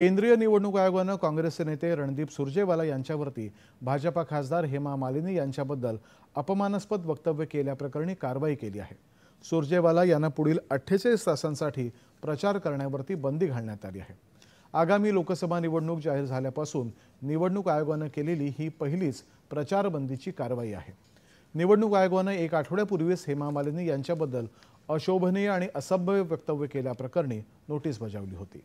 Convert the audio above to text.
केंद्रीय निवडणूक आयोगानं काँग्रेसचे नेते रणदीप सुरजेवाला यांच्यावरती भाजपा खासदार हेमा मालिनी यांच्याबद्दल अपमानास्पद वक्तव्य केल्याप्रकरणी कारवाई केली आहे सुरजेवाला यांना पुढील अठ्ठेचाळीस तासांसाठी प्रचार करण्यावरती बंदी घालण्यात आली आहे आगामी लोकसभा निवडणूक जाहीर झाल्यापासून निवडणूक आयोगानं केलेली ही पहिलीच प्रचारबंदीची कारवाई आहे निवडणूक आयोगानं एक आठवड्यापूर्वीच हेमा मालिनी यांच्याबद्दल अशोभनीय आणि असभ्य वक्तव्य केल्याप्रकरणी नोटीस बजावली होती